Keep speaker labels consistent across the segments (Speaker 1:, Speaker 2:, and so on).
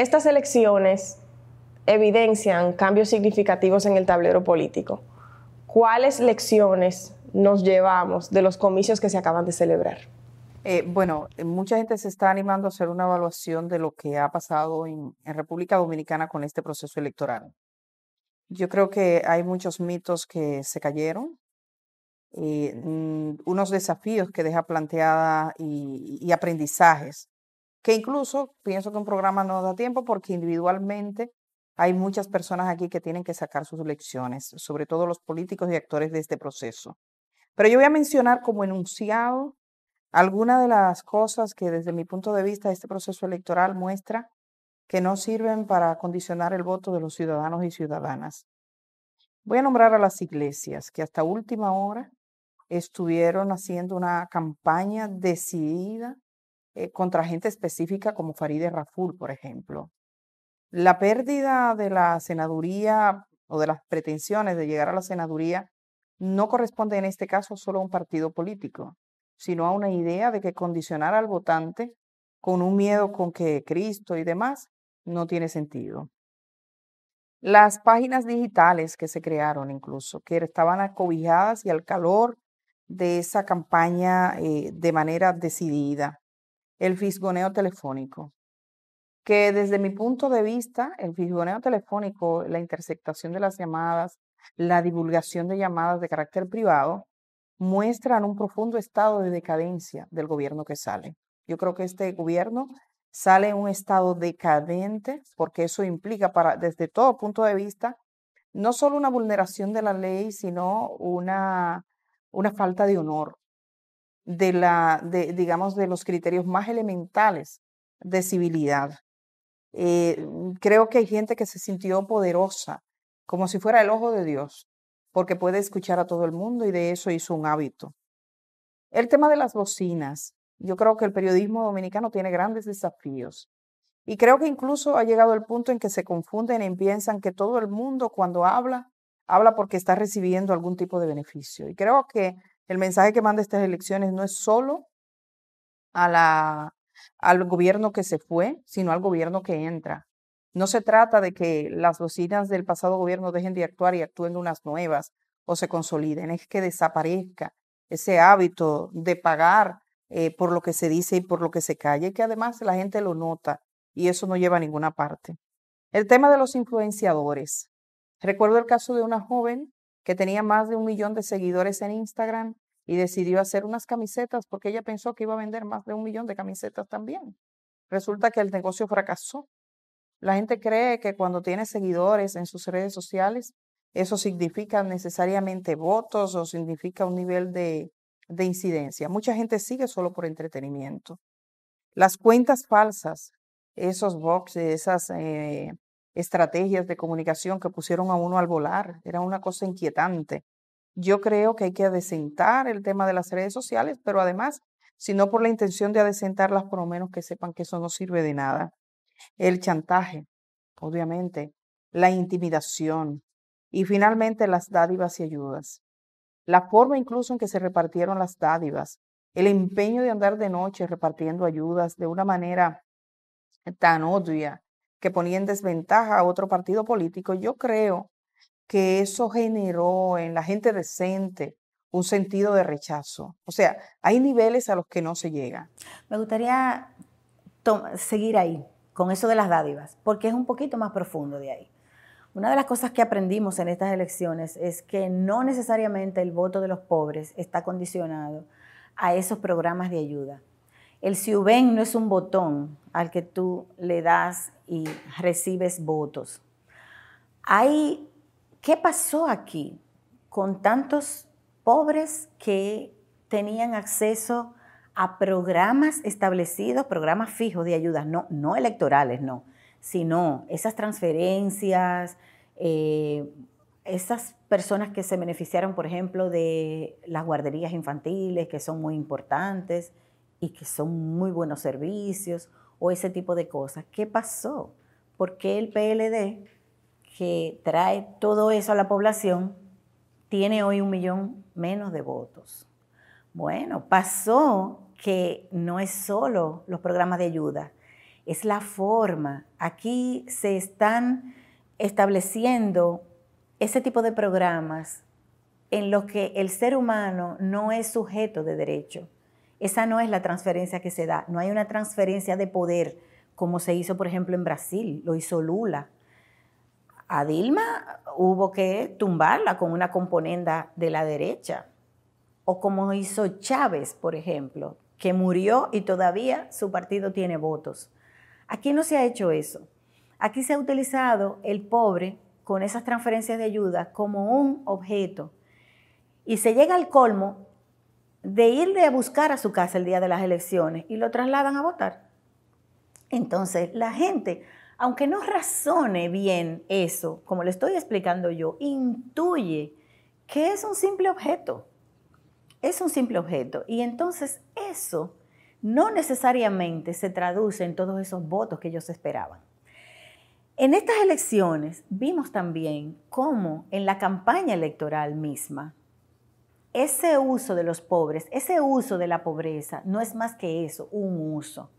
Speaker 1: estas elecciones evidencian cambios significativos en el tablero político. ¿Cuáles lecciones nos llevamos de los comicios que se acaban de celebrar? Eh, bueno, mucha
Speaker 2: gente se está animando a hacer una evaluación de lo que ha pasado en, República Dominicana con este proceso electoral. Yo creo que hay muchos mitos que se cayeron, eh, mm, unos desafíos que deja planteada y aprendizajes que incluso pienso que un programa no da tiempo porque individualmente hay muchas personas aquí que tienen que sacar sus lecciones, sobre todo los políticos y actores de este proceso. Pero yo voy a mencionar como enunciado algunas de las cosas que desde mi punto de vista este proceso electoral muestra que no sirven para condicionar el voto de los ciudadanos y ciudadanas. Voy a nombrar a las iglesias que hasta última hora estuvieron haciendo una campaña decidida eh, contra gente específica como Farideh Raful, por ejemplo. La pérdida de la senaduría o de las pretensiones de llegar a la senaduría no corresponde en este caso solo a un partido político, sino a una idea de que condicionar al votante con un miedo con que Cristo y demás no tiene sentido. Las páginas digitales que se crearon incluso, que estaban acobijadas y al calor de esa campaña eh, de manera decidida el fisgoneo telefónico, que desde mi punto de vista, el fisgoneo telefónico, la interceptación de las llamadas, la divulgación de llamadas de carácter privado, muestran un profundo estado de decadencia del gobierno que sale. Yo creo que este gobierno sale en un estado decadente porque eso implica para, desde todo punto de vista no solo una vulneración de la ley, sino una, una falta de honor de la, digamos, de los criterios más elementales de civilidad. Eh, mm, creo que hay gente que se sintió poderosa, como si fuera el ojo de Dios, porque puede escuchar a todo el mundo y de eso hizo un hábito. El tema de las bocinas. Yo creo que el periodismo dominicano tiene grandes desafíos. Y creo que incluso ha llegado el punto en que se confunden y piensan que todo el mundo cuando habla, habla porque está recibiendo algún tipo de beneficio. Y creo que el mensaje que manda estas elecciones no es solo a la, al gobierno que se fue, sino al gobierno que entra. No se trata de que las bocinas del pasado gobierno dejen de actuar y actúen unas nuevas o se consoliden, es que desaparezca ese hábito de pagar eh, por lo que se dice y por lo que se calle, que además la gente lo nota y eso no lleva a ninguna parte. El tema de los influenciadores. Recuerdo el caso de una joven que tenía más de un millón de seguidores en Instagram y decidió hacer unas camisetas porque ella pensó que iba a vender más de un millón de camisetas también. Resulta que el negocio fracasó. La gente cree que cuando tiene seguidores en sus redes sociales, eso significa necesariamente votos o significa un nivel de, de incidencia. Mucha gente sigue solo por entretenimiento. Las cuentas falsas, esos boxes, esas eh, estrategias de comunicación que pusieron a uno al volar. Era una cosa inquietante. Yo creo que hay que adecentar el tema de las redes sociales, pero además, si no por la intención de adecentarlas, por lo menos que sepan que eso no sirve de nada. El chantaje, obviamente, la intimidación y finalmente las dádivas y ayudas. La forma incluso en que se repartieron las dádivas, el empeño de andar de noche repartiendo ayudas de una manera tan obvia que ponía en desventaja a otro partido político, yo creo que eso generó en la gente decente un sentido de rechazo. O sea, hay
Speaker 3: niveles a los que no se llega. Me gustaría seguir ahí, con eso de las dádivas, porque es un poquito más profundo de ahí. Una de las cosas que aprendimos en estas elecciones es que no necesariamente el voto de los pobres está condicionado a esos programas de ayuda. El siubén no es un botón al que tú le das y recibes votos. Hay, ¿Qué pasó aquí con tantos pobres que tenían acceso a programas establecidos, programas fijos de ayudas, no, no electorales, no, sino esas transferencias, eh, esas personas que se beneficiaron, por ejemplo, de las guarderías infantiles, que son muy importantes y que son muy buenos servicios, o ese tipo de cosas. ¿Qué pasó? ¿Por qué el PLD, que trae todo eso a la población, tiene hoy un millón menos de votos? Bueno, pasó que no es solo los programas de ayuda, es la forma. Aquí se están estableciendo ese tipo de programas en los que el ser humano no es sujeto de derecho. Esa no es la transferencia que se da. No hay una transferencia de poder como se hizo, por ejemplo, en Brasil. Lo hizo Lula. A Dilma hubo que tumbarla con una componenda de la derecha. O como hizo Chávez, por ejemplo, que murió y todavía su partido tiene votos. Aquí no se ha hecho eso. Aquí se ha utilizado el pobre con esas transferencias de ayuda como un objeto. Y se llega al colmo de irle a buscar a su casa el día de las elecciones y lo trasladan a votar. Entonces, la gente, aunque no razone bien eso, como le estoy explicando yo, intuye que es un simple objeto. Es un simple objeto. Y entonces eso no necesariamente se traduce en todos esos votos que ellos esperaban. En estas elecciones vimos también cómo en la campaña electoral misma ese uso de los pobres, ese uso de la pobreza, no es más que eso, un uso.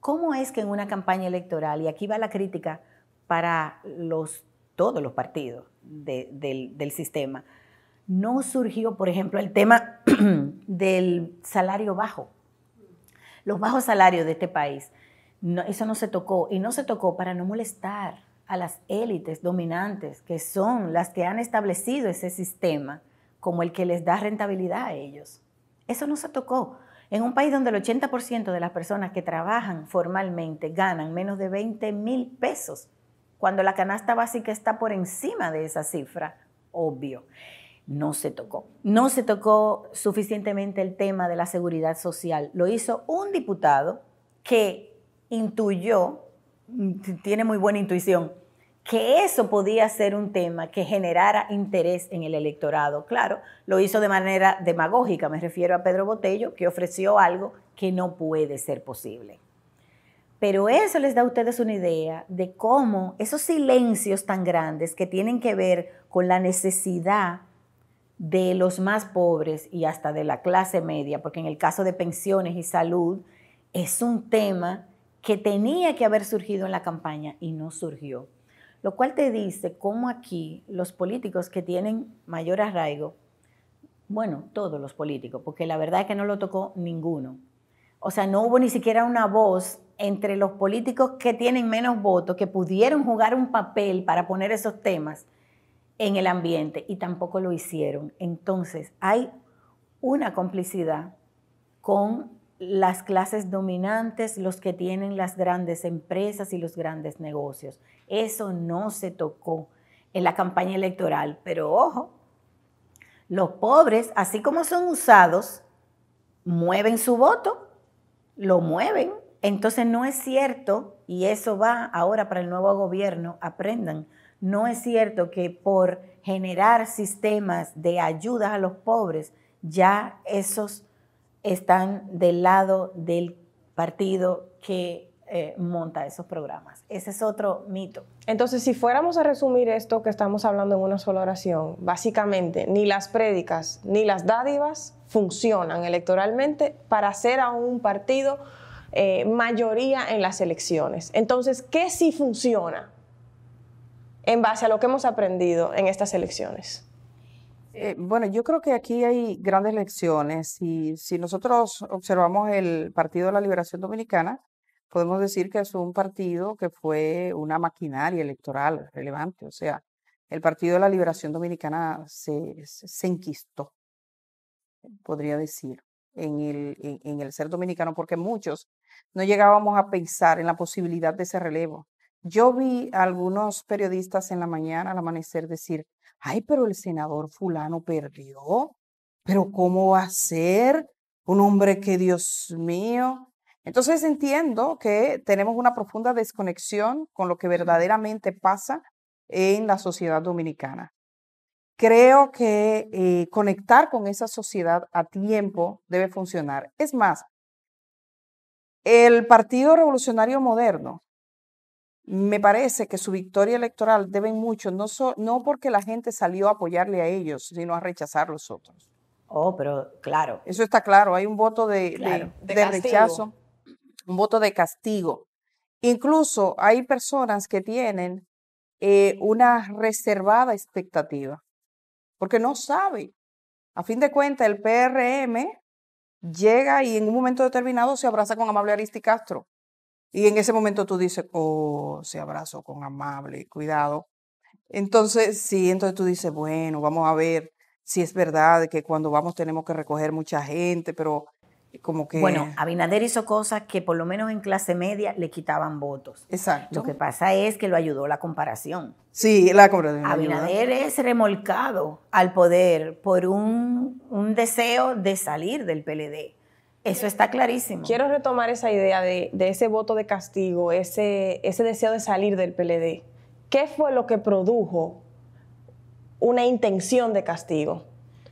Speaker 3: ¿Cómo es que en una campaña electoral, y aquí va la crítica para los, todos los partidos del, sistema, no surgió, por ejemplo, el tema del salario bajo? Los bajos salarios de este país. eso no se tocó y no se tocó para no molestar a las élites dominantes que son las que han establecido ese sistema como el que les da rentabilidad a ellos. Eso no se tocó. En un país donde el 80% de las personas que trabajan formalmente ganan menos de 20 mil pesos, cuando la canasta básica está por encima de esa cifra, obvio, no se tocó. No se tocó suficientemente el tema de la seguridad social. Lo hizo un diputado que intuyó, mm, tiene muy buena intuición, que eso podía ser un tema que generara interés en el electorado. Claro, lo hizo de manera demagógica, me refiero a Pedro Botello, que ofreció algo que no puede ser posible. Pero eso les da a ustedes una idea de cómo esos silencios tan grandes que tienen que ver con la necesidad de los más pobres y hasta de la clase media, porque en el caso de pensiones y salud es un tema que tenía que haber surgido en la campaña y no surgió. Lo cual te dice cómo aquí los políticos que tienen mayor arraigo, bueno, todos los políticos, porque la verdad es que no lo tocó ninguno. O sea, no hubo ni siquiera una voz entre los políticos que tienen menos votos, que pudieron jugar un papel para poner esos temas en el ambiente y tampoco lo hicieron. Entonces, hay una complicidad con las clases dominantes, los que tienen las grandes empresas y los grandes negocios. Eso no se tocó en la campaña electoral, pero ojo, los pobres, así como son usados, mueven su voto, lo mueven. Entonces no es cierto, y eso va ahora para el nuevo gobierno, aprendan, no es cierto que por generar sistemas de ayudas a los pobres, ya esos están del lado del partido que eh, monta esos programas.
Speaker 1: Ese es otro mito. Entonces, si fuéramos a resumir esto que estamos hablando en una sola oración, básicamente, ni las prédicas ni las dádivas funcionan electoralmente para hacer a un partido eh, mayoría en las elecciones. Entonces, ¿qué sí funciona en base a lo que hemos aprendido en estas elecciones?
Speaker 2: Eh, bueno, yo creo que aquí hay grandes lecciones y si nosotros observamos el Partido de la Liberación Dominicana, podemos decir que es un partido que fue una maquinaria electoral relevante, o sea, el Partido de la Liberación Dominicana se, se enquistó, podría decir, en el, en, en el ser dominicano, porque muchos no llegábamos a pensar en la posibilidad de ese relevo. Yo vi a algunos periodistas en la mañana, al amanecer, decir, ay, pero el senador fulano perdió, pero ¿cómo va a ser un hombre que, Dios mío? Entonces entiendo que tenemos una profunda desconexión con lo que verdaderamente pasa en la sociedad dominicana. Creo que eh, conectar con esa sociedad a tiempo debe funcionar. Es más, el Partido Revolucionario Moderno me parece que su victoria electoral deben mucho, no, no porque la gente salió a apoyarle a ellos, sino a rechazar los otros. Oh, pero claro. Eso está claro, hay un voto de, de, rechazo, un voto de castigo. Incluso hay personas que tienen eh, una reservada expectativa, porque no sabe. A fin de cuentas, el PRM llega y en un momento determinado se abraza con Amable Aristi Castro y en ese momento tú dices, oh, se abrazó con amable, cuidado. Entonces, sí, entonces tú dices, bueno, vamos a ver si es verdad que cuando vamos tenemos que recoger mucha gente, pero como que... Bueno,
Speaker 3: Abinader hizo cosas que por lo menos en clase media le quitaban votos. Exacto. Lo que pasa es que lo ayudó la comparación. Sí, la comparación. Abinader es remolcado al poder por un, un, deseo de salir del PLD.
Speaker 1: Eso está clarísimo. Quiero retomar esa idea de, ese voto de castigo, ese, ese deseo de salir del PLD. ¿Qué fue lo que produjo una intención de castigo?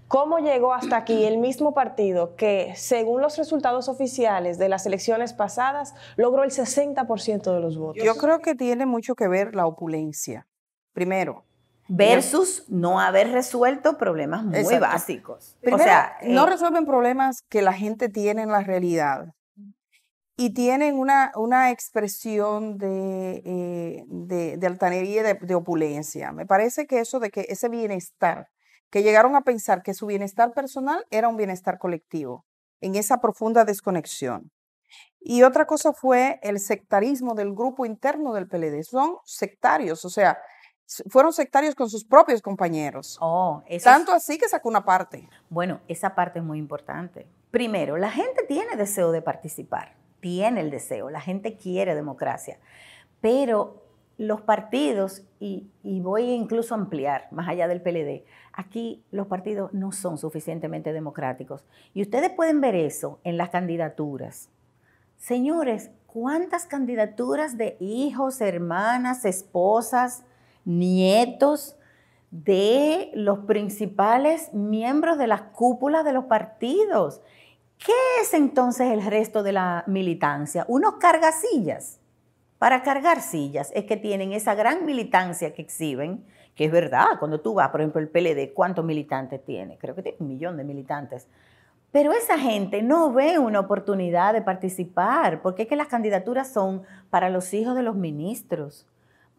Speaker 1: ¿Cómo llegó hasta aquí el mismo partido que, según los resultados oficiales de las elecciones pasadas, logró el 60% de los votos? Yo creo que
Speaker 3: tiene mucho que ver la opulencia. Primero, versus no haber resuelto problemas muy básicos. no eh,
Speaker 2: resuelven problemas que la gente tiene en la realidad y tienen una, una expresión de, eh, de, altanería, de, de, opulencia. Me parece que eso de que ese bienestar, que llegaron a pensar que su bienestar personal era un bienestar colectivo, en esa profunda desconexión. Y otra cosa fue el sectarismo del grupo interno del PLD. Son sectarios, o sea, fueron sectarios con sus propios compañeros. Oh,
Speaker 3: Tanto así que sacó una parte. Bueno, esa parte es muy importante. Primero, la gente tiene deseo de participar, tiene el deseo, la gente quiere democracia, pero los partidos, y, y voy incluso a ampliar más allá del PLD, aquí los partidos no son suficientemente democráticos. Y ustedes pueden ver eso en las candidaturas. Señores, ¿cuántas candidaturas de hijos, hermanas, esposas? nietos de los principales miembros de las cúpulas de los partidos. ¿Qué es entonces el resto de la militancia? Unos cargasillas. Para cargar sillas es que tienen esa gran militancia que exhiben, que es verdad, cuando tú vas, por ejemplo, el PLD, ¿cuántos militantes tiene? Creo que tiene un millón de militantes. Pero esa gente no ve una oportunidad de participar, porque es que las candidaturas son para los hijos de los ministros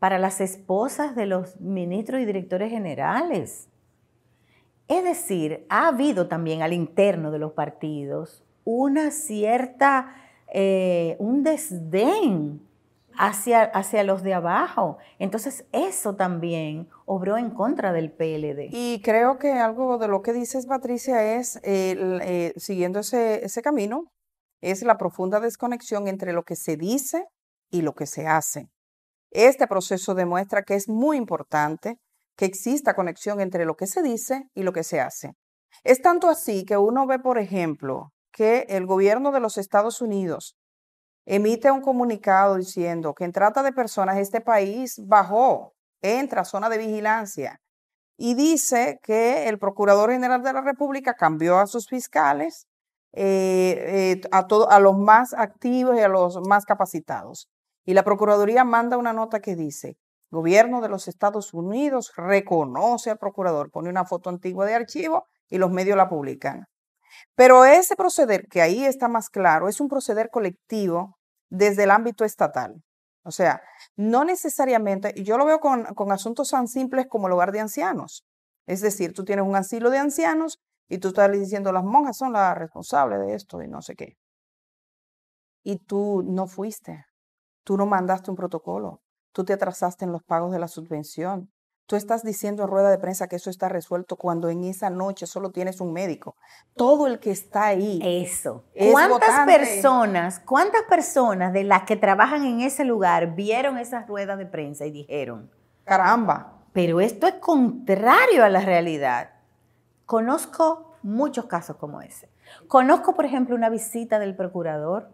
Speaker 3: para las esposas de los ministros y directores generales. Es decir, ha habido también al interno de los partidos una cierta, eh, un desdén hacia, hacia los de abajo. Entonces eso también obró en contra del PLD. Y
Speaker 2: creo que algo de lo que dices, Patricia, es, eh, siguiendo ese, ese camino, es la profunda desconexión entre lo que se dice y lo que se hace. Este proceso demuestra que es muy importante que exista conexión entre lo que se dice y lo que se hace. Es tanto así que uno ve, por ejemplo, que el gobierno de los Estados Unidos emite un comunicado diciendo que en trata de personas este país bajó, entra a zona de vigilancia y dice que el Procurador General de la República cambió a sus fiscales eh, eh, a los más activos y a los más capacitados. Y la Procuraduría manda una nota que dice, gobierno de los Estados Unidos reconoce al procurador, pone una foto antigua de archivo y los medios la publican. Pero ese proceder, que ahí está más claro, es un proceder colectivo desde el ámbito estatal. O sea, no necesariamente, y yo lo veo con, con asuntos tan simples como el hogar de ancianos. Es decir, tú tienes un asilo de ancianos y tú estás diciendo las monjas son las responsables de esto y no sé qué. Y tú no fuiste. Tú no mandaste un protocolo. Tú te atrasaste en los pagos de la subvención. Tú estás diciendo en rueda de prensa que eso está resuelto
Speaker 3: cuando en esa noche solo tienes un médico. Todo el que está ahí. Eso. ¿Cuántas personas, cuántas personas de las que trabajan en ese lugar vieron esas ruedas de prensa y dijeron, caramba. Pero esto es contrario a la realidad. Conozco muchos casos como ese. Conozco, por ejemplo, una visita del procurador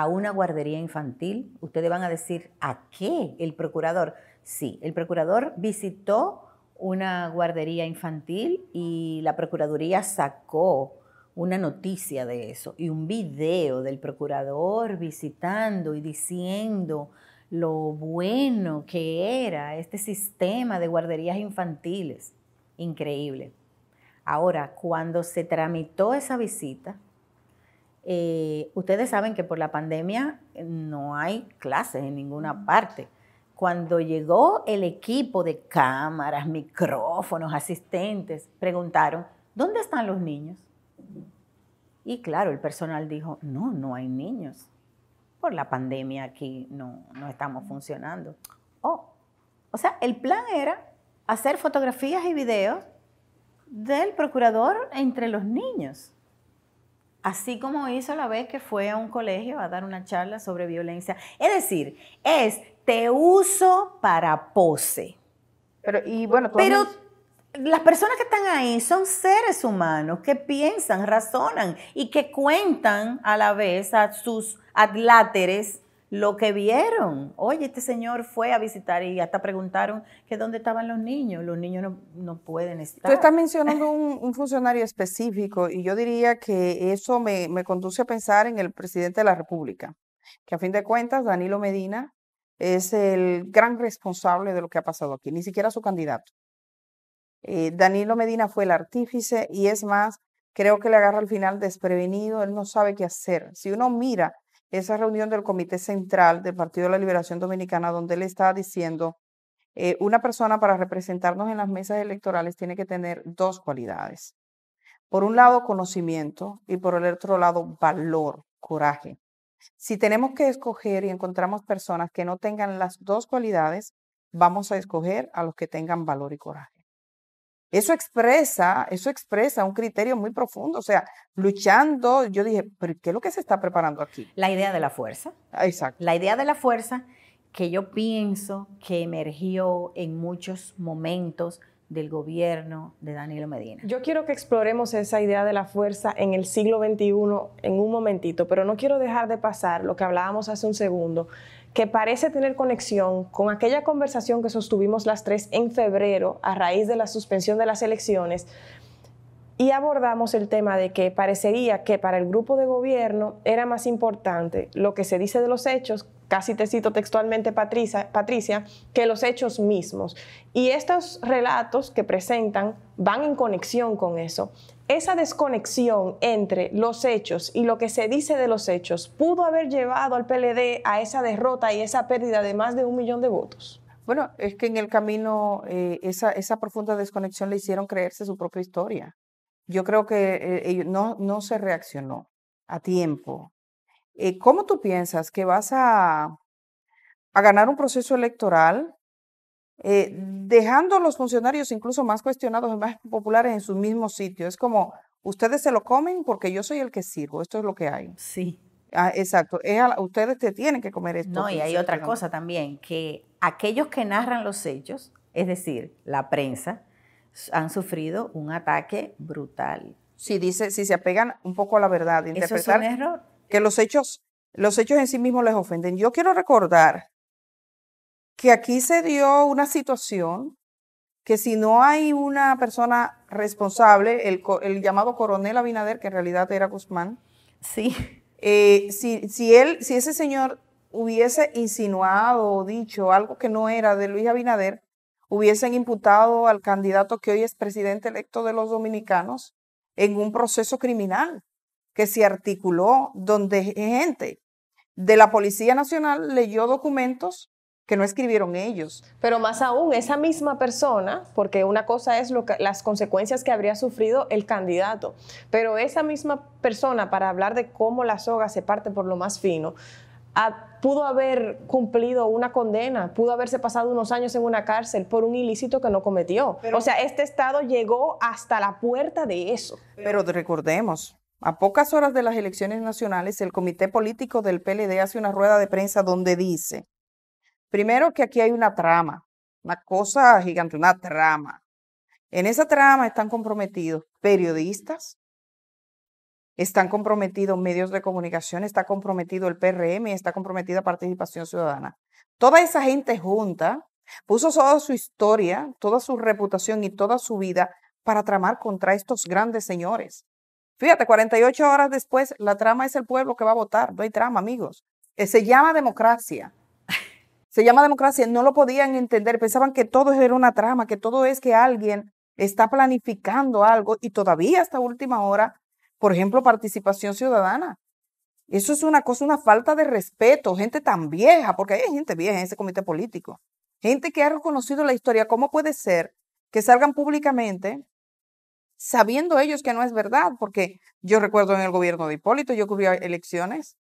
Speaker 3: a una guardería infantil? Ustedes van a decir, ¿a qué el procurador? Sí, el procurador visitó una guardería infantil y la Procuraduría sacó una noticia de eso y un video del procurador visitando y diciendo lo bueno que era este sistema de guarderías infantiles. Increíble. Ahora, cuando se tramitó esa visita, eh, ustedes saben que por la pandemia eh, no hay clases en ninguna parte. Cuando llegó el equipo de cámaras, micrófonos, asistentes, preguntaron, ¿dónde están los niños? Y claro, el personal dijo, no, no hay niños. Por la pandemia aquí no, estamos funcionando. Oh, o sea, el plan era hacer fotografías y videos del procurador entre los niños así como hizo la vez que fue a un colegio a dar una charla sobre violencia. Es decir, es te uso para pose. Pero, y bueno, Pero las personas que están ahí son seres humanos que piensan, razonan y que cuentan a la vez a sus adláteres lo que vieron. Oye, este señor fue a visitar y hasta preguntaron que dónde estaban los niños. Los niños no, no pueden estar. Tú estás
Speaker 2: mencionando un, funcionario específico y yo diría que eso me, me, conduce a pensar en el presidente de la República, que a fin de cuentas Danilo Medina es el gran responsable de lo que ha pasado aquí, ni siquiera su candidato. Eh, Danilo Medina fue el artífice y es más, creo que le agarra al final desprevenido, él no sabe qué hacer. Si uno mira esa reunión del Comité Central del Partido de la Liberación Dominicana, donde él estaba diciendo, eh, una persona para representarnos en las mesas electorales tiene que tener dos cualidades. Por un lado, conocimiento y por el otro lado, valor, coraje. Si tenemos que escoger y encontramos personas que no tengan las dos cualidades, vamos a escoger a los que tengan valor y coraje. Eso expresa, eso expresa un criterio muy profundo. O sea, luchando, yo dije, qué es lo que se está
Speaker 3: preparando aquí? La idea de la fuerza. Ah, exacto. La idea de la fuerza que yo pienso que emergió en muchos momentos del gobierno de Danilo Medina.
Speaker 1: Yo quiero que exploremos esa idea de la fuerza en el siglo XXI en un momentito, pero no quiero dejar de pasar lo que hablábamos hace un segundo que parece tener conexión con aquella conversación que sostuvimos las tres en febrero a raíz de la suspensión de las elecciones y abordamos el tema de que parecería que para el grupo de gobierno era más importante lo que se dice de los hechos, casi te cito textualmente Patricia, Patricia que los hechos mismos. Y estos relatos que presentan van en conexión con eso esa desconexión entre los hechos y lo que se dice de los hechos pudo haber llevado al PLD a esa derrota y esa pérdida de más de un millón de votos? Bueno, es que en el camino eh, esa, profunda desconexión le hicieron creerse su propia
Speaker 2: historia. Yo creo que eh, no, no se reaccionó a tiempo. Eh, ¿Cómo tú piensas que vas a, a ganar un proceso electoral eh, dejando a los funcionarios incluso más cuestionados y más populares en su mismo sitio Es como, ustedes se lo comen porque yo soy el que sirvo, esto es lo que hay. Sí.
Speaker 3: Ah, exacto, ustedes te tienen que comer esto. No, y hay otra cosa también, que aquellos que narran los hechos, es decir, la prensa, han sufrido un ataque brutal. Si dice, si se apegan un poco a la verdad,
Speaker 2: interpretar Eso es un error. que los hechos, los hechos en sí mismos les ofenden. Yo quiero recordar que aquí se dio una situación que si no hay una persona responsable, el, llamado coronel Abinader, que en realidad era Guzmán, sí. Eh, si, si, él, si ese señor hubiese insinuado o dicho algo que no era de Luis Abinader, hubiesen imputado al candidato que hoy es presidente electo de los dominicanos en un proceso criminal que se articuló donde gente de la Policía Nacional leyó documentos que no escribieron
Speaker 1: ellos. Pero más aún, esa misma persona, porque una cosa es las consecuencias que habría sufrido el candidato, pero esa misma persona, para hablar de cómo la soga se parte por lo más fino, pudo haber cumplido una condena, pudo haberse pasado unos años en una cárcel por un ilícito que no cometió. o sea, este Estado llegó hasta la puerta de eso. Pero
Speaker 2: recordemos, a
Speaker 1: pocas horas de las elecciones nacionales, el
Speaker 2: Comité Político del PLD hace una rueda de prensa donde dice, Primero que aquí hay una trama, una cosa gigante, una trama. En esa trama están comprometidos periodistas, están comprometidos medios de comunicación, está comprometido el PRM, está comprometida participación ciudadana. Toda esa gente junta puso toda su historia, toda su reputación y toda su vida para tramar contra estos grandes señores. Fíjate, 48 horas después, la trama es el pueblo que va a votar. No hay trama, amigos. Eh, se llama democracia se llama democracia, no lo podían entender, pensaban que todo era una trama, que todo es que alguien está planificando algo y todavía hasta última hora, por ejemplo, participación ciudadana. Eso es una cosa, una falta de respeto, gente tan vieja, porque hay gente vieja en ese comité político, gente que ha reconocido la historia, ¿cómo puede ser que salgan públicamente sabiendo ellos que no es verdad? Porque yo recuerdo en el gobierno de Hipólito, yo cubría elecciones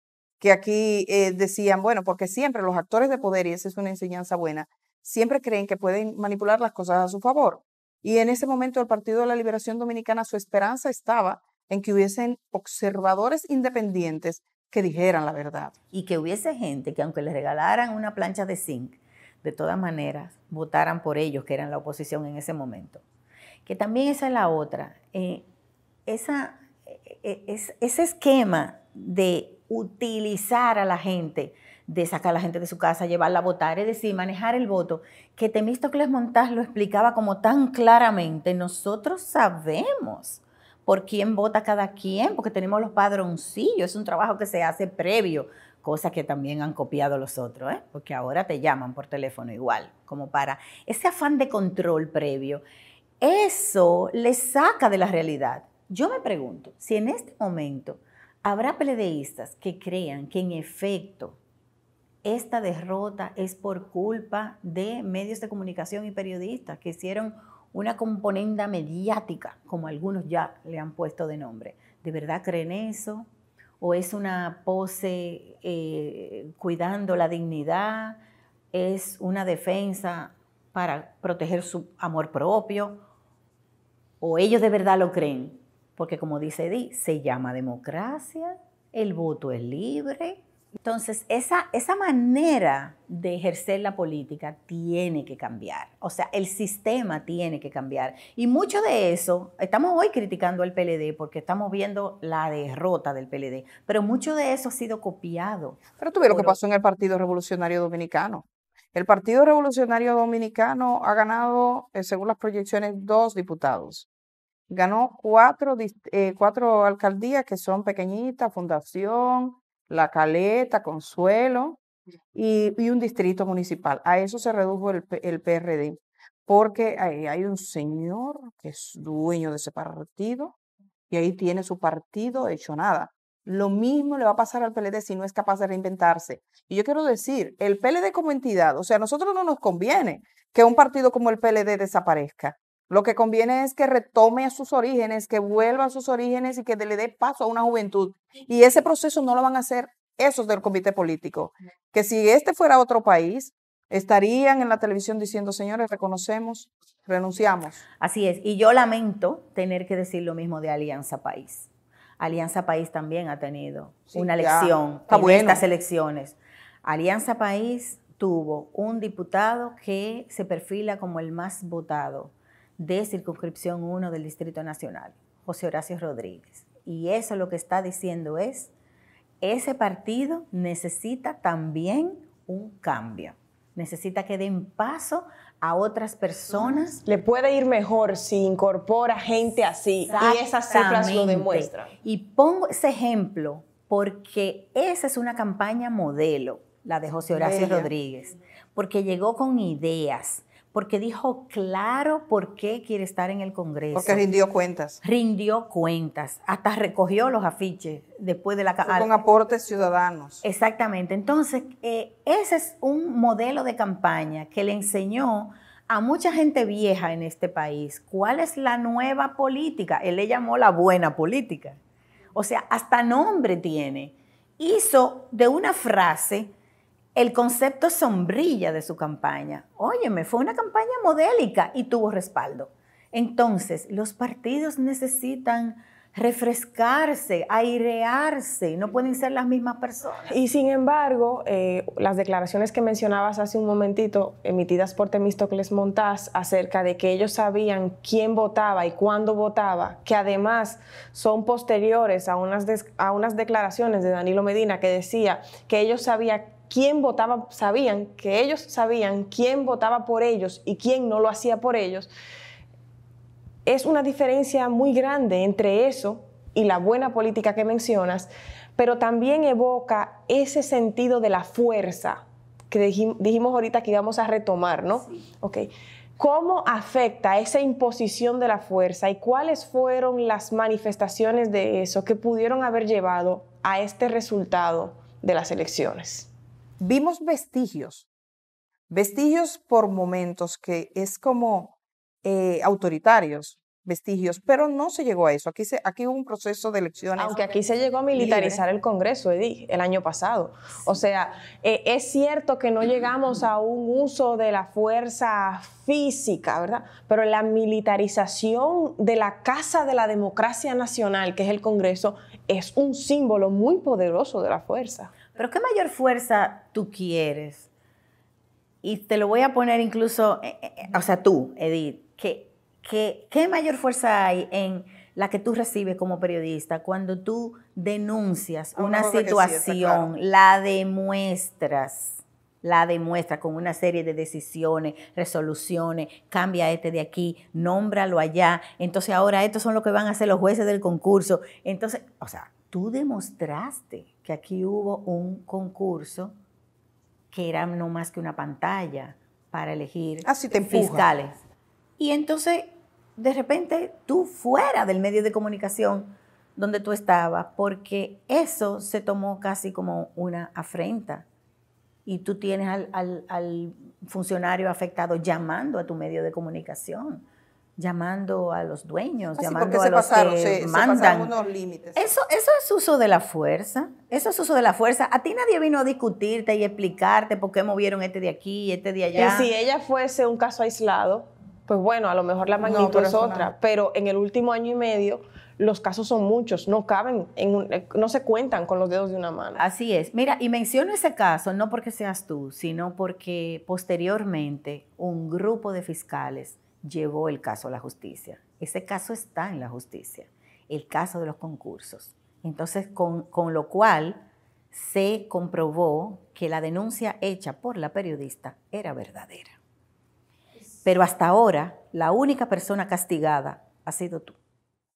Speaker 2: que aquí eh, decían, bueno, porque siempre los actores de poder, y esa es una enseñanza buena, siempre creen que pueden manipular las cosas a su favor. Y en ese momento el Partido de la Liberación Dominicana, su esperanza estaba en que hubiesen observadores independientes
Speaker 3: que dijeran la verdad. Y que hubiese gente que aunque les regalaran una plancha de zinc, de todas maneras, votaran por ellos, que eran la oposición en ese momento. Que también esa es la otra. Eh, esa, eh, es, ese esquema de utilizar a la gente, de sacar a la gente de su casa, llevarla a votar, es decir, manejar el voto, que Temístocles Montás lo explicaba como tan claramente, nosotros sabemos por quién vota cada quien, porque tenemos los padroncillos, es un trabajo que se hace previo, cosa que también han copiado los otros, ¿eh? porque ahora te llaman por teléfono igual, como para ese afán de control previo. Eso le saca de la realidad. Yo me pregunto, si en este momento Habrá peledeístas que crean que en efecto esta derrota es por culpa de medios de comunicación y periodistas que hicieron una componenda mediática, como algunos ya le han puesto de nombre. ¿De verdad creen eso? ¿O es una pose eh, cuidando la dignidad? ¿Es una defensa para proteger su amor propio? ¿O ellos de verdad lo creen? porque como dice Di, se llama democracia, el voto es libre. Entonces, esa, esa manera de ejercer la política tiene que cambiar. O sea, el sistema tiene que cambiar. Y mucho de eso, estamos hoy criticando al PLD porque estamos viendo la derrota del PLD, pero mucho de eso ha sido copiado. Pero tú ves lo que pasó en el Partido Revolucionario Dominicano. El Partido
Speaker 2: Revolucionario Dominicano ha ganado, eh, según las proyecciones, dos diputados ganó cuatro, eh, cuatro alcaldías que son pequeñitas, Fundación, La Caleta, Consuelo y, un distrito municipal. A eso se redujo el, el PRD, porque hay, hay, un señor que es dueño de ese partido y ahí tiene su partido hecho nada. Lo mismo le va a pasar al PLD si no es capaz de reinventarse. Y yo quiero decir, el PLD como entidad, o sea, a nosotros no nos conviene que un partido como el PLD desaparezca. Lo que conviene es que retome a sus orígenes, que vuelva a sus orígenes y que le dé paso a una juventud. Y ese proceso no lo van a hacer esos del comité político. Que si este fuera otro país, estarían en la
Speaker 3: televisión diciendo, señores, reconocemos, renunciamos. Así es. Y yo lamento tener que decir lo mismo de Alianza País. Alianza País también ha tenido una elección en estas elecciones. Alianza País tuvo un diputado que se perfila como el más votado de circunscripción 1 del Distrito Nacional, José Horacio Rodríguez. Y eso lo que está diciendo es, ese partido necesita también un cambio, necesita que den paso a otras personas. Le puede ir mejor si incorpora gente así y esas cifras lo demuestran. Y pongo ese ejemplo porque esa es una campaña modelo, la de José Horacio Rodríguez, porque llegó con ideas, porque dijo claro por qué quiere estar en el Congreso. Porque rindió cuentas. Rindió cuentas, hasta recogió los afiches después de la... Fue con aportes ciudadanos. Exactamente. Entonces, eh, ese es un modelo de campaña que le enseñó a mucha gente vieja en este país cuál es la nueva política. Él le llamó la buena política. O sea, hasta nombre tiene. Hizo de una frase el concepto sombrilla de su campaña. Óyeme, fue una campaña modélica y tuvo respaldo. Entonces, los partidos necesitan refrescarse, airearse, no pueden ser las mismas personas. Y sin embargo, eh,
Speaker 1: las declaraciones que mencionabas hace un momentito, emitidas por Temistocles Montás, acerca de que ellos sabían quién votaba y cuándo votaba, que además son posteriores a unas, a unas declaraciones de Danilo Medina que decía que ellos sabían quién votaba, sabían que ellos sabían quién votaba por ellos y quién no lo hacía por ellos, es una diferencia muy grande entre eso y la buena política que mencionas, pero también evoca ese sentido de la fuerza que dijimos ahorita que íbamos a retomar, ¿no? Sí. ¿Cómo afecta esa imposición de la fuerza y cuáles fueron las manifestaciones de eso que pudieron haber llevado a este resultado de las elecciones?
Speaker 2: vimos vestigios, vestigios por momentos que es como eh, autoritarios, vestigios, pero
Speaker 1: no se llegó a eso. Aquí, se, aquí hubo un proceso de elecciones. Aunque aquí se llegó a militarizar el Congreso, Edith, el año pasado. O sea, eh, es cierto que no llegamos a un uso de la fuerza física, ¿verdad? Pero la militarización de la Casa de la Democracia Nacional, que es el Congreso, es un símbolo muy poderoso de la
Speaker 3: fuerza pero ¿qué mayor fuerza tú quieres? Y te lo voy a poner incluso, eh, eh, eh, o sea, tú, Edith, ¿qué, qué mayor fuerza hay en la que tú recibes como periodista cuando tú denuncias una, situación, la demuestras? la demuestra con una serie de decisiones, resoluciones, cambia este de aquí, nómbralo allá, entonces ahora estos son los que van a hacer los jueces del concurso. Entonces, o sea, tú demostraste que aquí hubo un concurso que era no más que una pantalla para elegir ah, fiscales. Y entonces, de repente, tú fuera del medio de comunicación donde tú estabas, porque eso se tomó casi como una afrenta. Y tú tienes al, al funcionario afectado llamando a tu medio de comunicación llamando a los dueños, ah, llamando a los que se, mandan. Se unos límites. Eso, eso es uso de la fuerza, eso es uso de la fuerza. A ti nadie vino a discutirte y explicarte por qué movieron este de aquí y este de allá. Y si ella
Speaker 1: fuese un caso aislado, pues bueno, a lo mejor la magnitud es otra, pero en el último año y
Speaker 3: medio los casos son muchos, no caben, en eh, no se cuentan con los dedos de una mano. Así es. Mira, y menciono ese caso no porque seas tú, sino porque posteriormente un grupo de fiscales llevó el caso a la justicia. Ese caso está en la justicia, el caso de los concursos. Entonces, con, lo cual se comprobó que la denuncia hecha por la periodista era verdadera. Pero hasta ahora, la única persona castigada ha sido tú.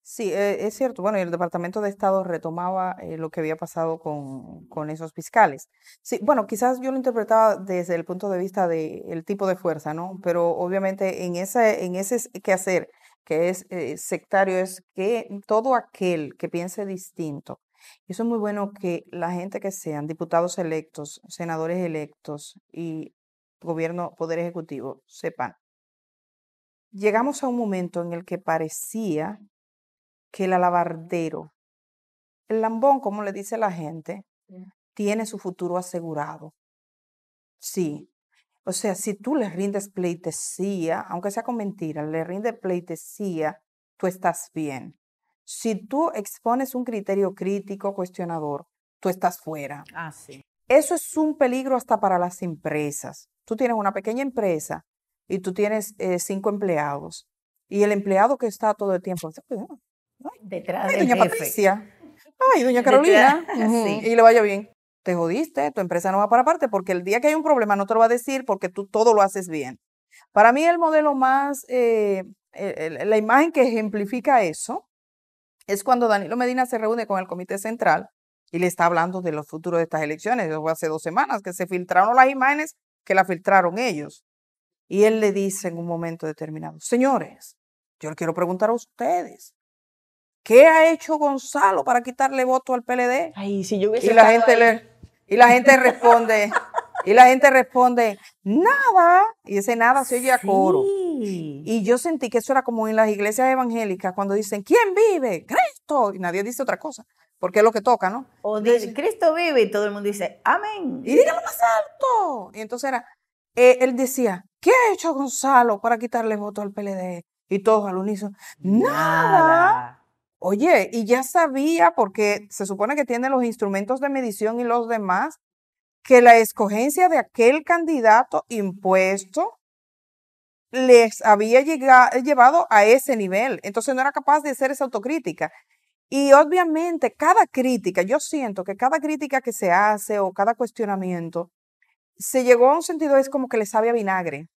Speaker 2: Sí, eh, es cierto. Bueno, y el Departamento de Estado retomaba eh, lo que había pasado con, con, esos fiscales. Sí, bueno, quizás yo lo interpretaba desde el punto de vista del tipo de fuerza, ¿no? Pero obviamente en, esa, en ese quehacer que es eh, sectario es que todo aquel que piense distinto, y eso es muy bueno que la gente que sean diputados electos, senadores electos y gobierno, poder ejecutivo, sepan. Llegamos a un momento en el que parecía que el alabardero. El lambón, como le dice la gente, mm. tiene su futuro asegurado. Mm. Sí. O sea, si tú le rindes pleitesía, aunque sea con mentira, le rindes pleitesía, tú estás bien. Si tú expones un criterio crítico, cuestionador, tú estás fuera. Ah, sí. Eso es un peligro hasta para las empresas. Tú tienes una pequeña empresa y tú tienes eh, cinco empleados. Y el empleado que está todo el tiempo,
Speaker 3: Detrás doña Patricia.
Speaker 2: Ay, doña Carolina. Y le vaya bien. Te jodiste, tu empresa no va para aparte porque el día que hay un problema no te lo va a decir porque tú todo lo haces bien. Para mí el modelo más, eh, la imagen que ejemplifica eso es cuando Danilo Medina se reúne con el Comité Central y le está hablando de los futuros de estas elecciones. hace dos semanas que se filtraron las imágenes que la filtraron ellos. Y él le dice en un momento determinado, señores, yo le quiero preguntar a ustedes, ¿Qué ha hecho Gonzalo para quitarle voto al PLD? y la gente y la gente responde, y la gente responde, nada, y ese nada se oye a coro. Y yo sentí que eso era como en las iglesias evangélicas cuando dicen, ¿quién vive? Cristo, y nadie dice otra cosa, porque es lo que toca, ¿no? O dice, Cristo vive y todo el mundo dice, amén. Y dígalo más alto. Y entonces era, eh, él decía, ¿qué ha hecho Gonzalo para quitarle voto al PLD? Y todos al unísono, nada. Oye, y ya sabía, porque se supone que tiene los instrumentos de medición y los demás, que la escogencia de aquel candidato impuesto les había llegado, eh, llevado a ese nivel. Entonces no era capaz de hacer esa autocrítica. Y obviamente cada crítica, yo siento que cada crítica que se hace o cada cuestionamiento, se llegó a un sentido, es como que le sabe a vinagre.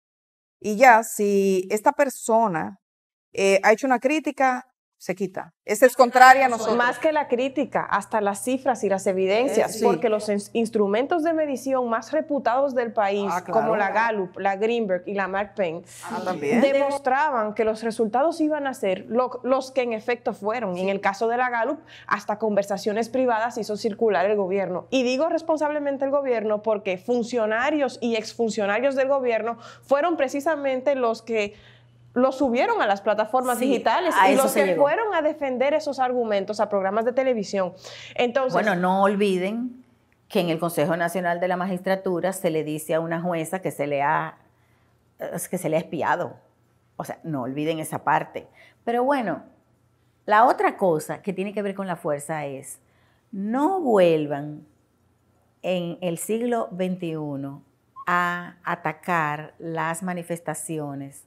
Speaker 2: Y ya, si esta persona eh, ha hecho una crítica, se quita.
Speaker 1: Esa es contraria a nosotros. Más que la crítica, hasta las cifras y las evidencias, eh, porque los instrumentos de medición más reputados del país, ah, como la Gallup, la Greenberg y la Mark ah, demostraban que los resultados iban a ser los que en efecto fueron. en el caso de la Gallup, hasta conversaciones privadas hizo circular el gobierno. Y digo responsablemente el gobierno porque funcionarios y exfuncionarios del gobierno fueron precisamente los que lo subieron a las plataformas digitales y los que fueron a
Speaker 3: defender esos argumentos a programas de televisión. Entonces, bueno, no olviden que en el Consejo Nacional de la Magistratura se le dice a una jueza que se le ha que se le ha espiado. O sea, no olviden esa parte. Pero bueno, la otra cosa que tiene que ver con la fuerza es no vuelvan en el siglo XXI a atacar las manifestaciones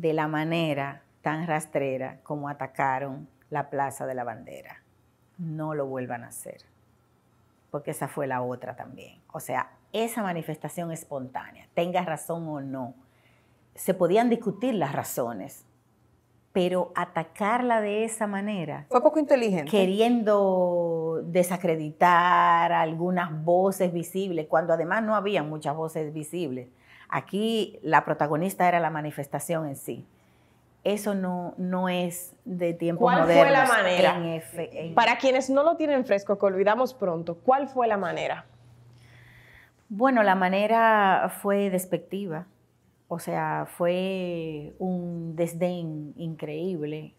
Speaker 3: de la manera tan rastrera como atacaron la Plaza de la Bandera. No lo vuelvan a hacer, porque esa fue la otra también. O sea, esa manifestación espontánea, tenga razón o no, se podían discutir las razones, pero atacarla de esa manera. Fue poco inteligente. Queriendo desacreditar algunas voces visibles, cuando además no había muchas voces visibles Aquí la protagonista era la manifestación en sí. Eso no, no es de tiempo ¿Cuál fue la manera? Para quienes no lo tienen fresco, que olvidamos pronto, ¿cuál fue la manera? Bueno, la manera fue despectiva. O sea, fue un desdén increíble